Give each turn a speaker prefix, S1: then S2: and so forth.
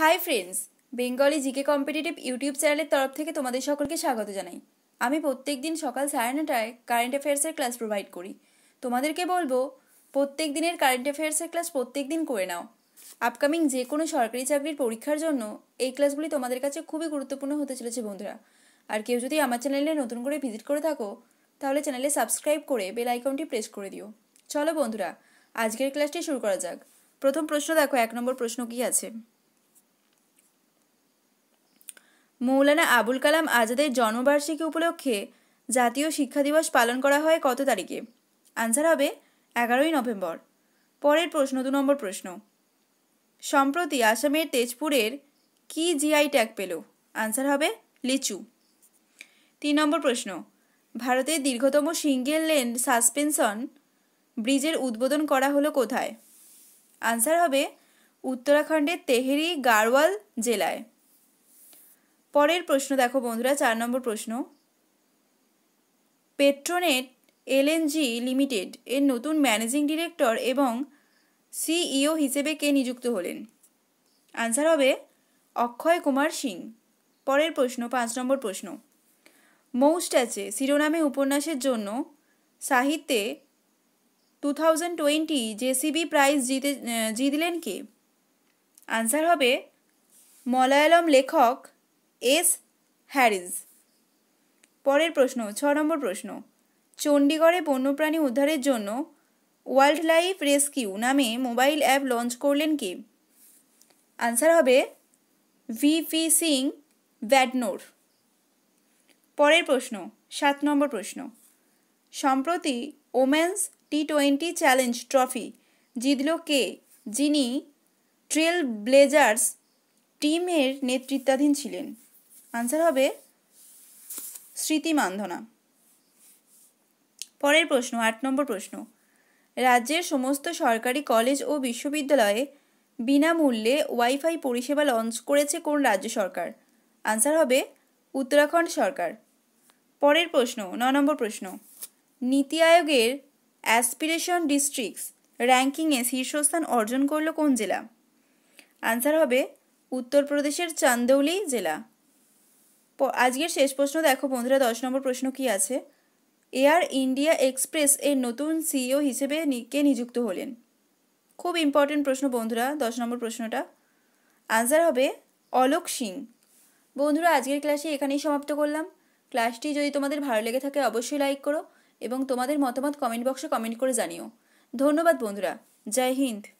S1: high friends Bengali GK competitive YouTube চ্যানেলের তরফ থেকে তোমাদের সকলকে স্বাগত জানাই আমি প্রত্যেক দিন সকাল সাড়ে নটায় কারেন্ট অ্যাফেয়ার্সের ক্লাস প্রোভাইড করি তোমাদেরকে বলবো প্রত্যেক দিনের কারেন্ট অ্যাফেয়ার্সের ক্লাস প্রত্যেক দিন করে নাও আপকামিং যে কোনো সরকারি চাকরির পরীক্ষার জন্য এই ক্লাসগুলি তোমাদের কাছে খুবই গুরুত্বপূর্ণ হতে চলেছে বন্ধুরা আর কেউ যদি আমার চ্যানেলে নতুন করে ভিজিট করে থাকো তাহলে চ্যানেলে সাবস্ক্রাইব করে বেল আইকনটি প্রেস করে দিও চলো বন্ধুরা আজকের ক্লাসটি শুরু করা যাক প্রথম প্রশ্ন দেখো এক নম্বর প্রশ্ন কি আছে মৌলানা আবুল কালাম আজাদের জন্মবার্ষিকী উপলক্ষে জাতীয় শিক্ষা দিবস পালন করা হয় কত তারিখে আনসার হবে এগারোই নভেম্বর পরের প্রশ্ন দু নম্বর প্রশ্ন সম্প্রতি আসামের তেজপুরের কি জিআই ট্যাগ পেল আনসার হবে লিচু তিন নম্বর প্রশ্ন ভারতের দীর্ঘতম সিঙ্গেল লেন সাসপেনশন ব্রিজের উদ্বোধন করা হলো কোথায় আনসার হবে উত্তরাখণ্ডের তেহেরি গারওয়াল জেলায় পরের প্রশ্ন দেখো বন্ধুরা চার নম্বর প্রশ্ন পেট্রোনেট এলএনজি লিমিটেড এর নতুন ম্যানেজিং ডিরেক্টর এবং সিইও হিসেবে কে নিযুক্ত হলেন আনসার হবে অক্ষয় কুমার সিং পরের প্রশ্ন পাঁচ নম্বর প্রশ্ন মৌস্ট্যাচে শিরোনামে উপন্যাসের জন্য সাহিত্যে two thousand twenty JCB prize জিতে জিতলেন কে আনসার হবে মলায়ালম লেখক এস হ্যারিস পরের প্রশ্ন ছ নম্বর প্রশ্ন চণ্ডীগড়ে বন্যপ্রাণী উদ্ধারের জন্য ওয়াইল্ড লাইফ রেস্কিউ নামে মোবাইল অ্যাপ লঞ্চ করলেন কে আনসার হবে ভিপি সিং ব্যাডনোর পরের প্রশ্ন সাত নম্বর প্রশ্ন সম্প্রতি women's T twenty challenge trophy জিতল কে যিনি ট্রেল ব্লেজার্স টিমের নেতৃত্বাধীন ছিলেন আনসার হবে স্মৃতি মান্ধনা পরের প্রশ্ন আট নম্বর প্রশ্ন রাজ্যের সমস্ত সরকারি কলেজ ও বিশ্ববিদ্যালয়ে বিনামূল্যে ওয়াইফাই পরিষেবা লঞ্চ করেছে কোন রাজ্য সরকার আনসার হবে উত্তরাখণ্ড সরকার পরের প্রশ্ন ন নম্বর প্রশ্ন নীতি আয়োগের অ্যাসপিরেশন ডিস্ট্রিক্টস র্যাঙ্কিংয়ে শীর্ষস্থান অর্জন করলো কোন জেলা আনসার হবে উত্তরপ্রদেশের চান্দৌলি জেলা আজকের শেষ প্রশ্ন দেখো বন্ধুরা দশ নম্বর প্রশ্ন কি আছে এয়ার ইন্ডিয়া এক্সপ্রেস এর নতুন সিইও হিসেবে কে নিযুক্ত হলেন খুব ইম্পর্টেন্ট প্রশ্ন বন্ধুরা দশ নম্বর প্রশ্নটা আনসার হবে অলোক সিং বন্ধুরা আজকের ক্লাসে এখানেই সমাপ্ত করলাম ক্লাসটি যদি তোমাদের ভালো লেগে থাকে অবশ্যই লাইক করো এবং তোমাদের মতামত কমেন্ট বক্সে কমেন্ট করে জানিও ধন্যবাদ বন্ধুরা জয় হিন্দ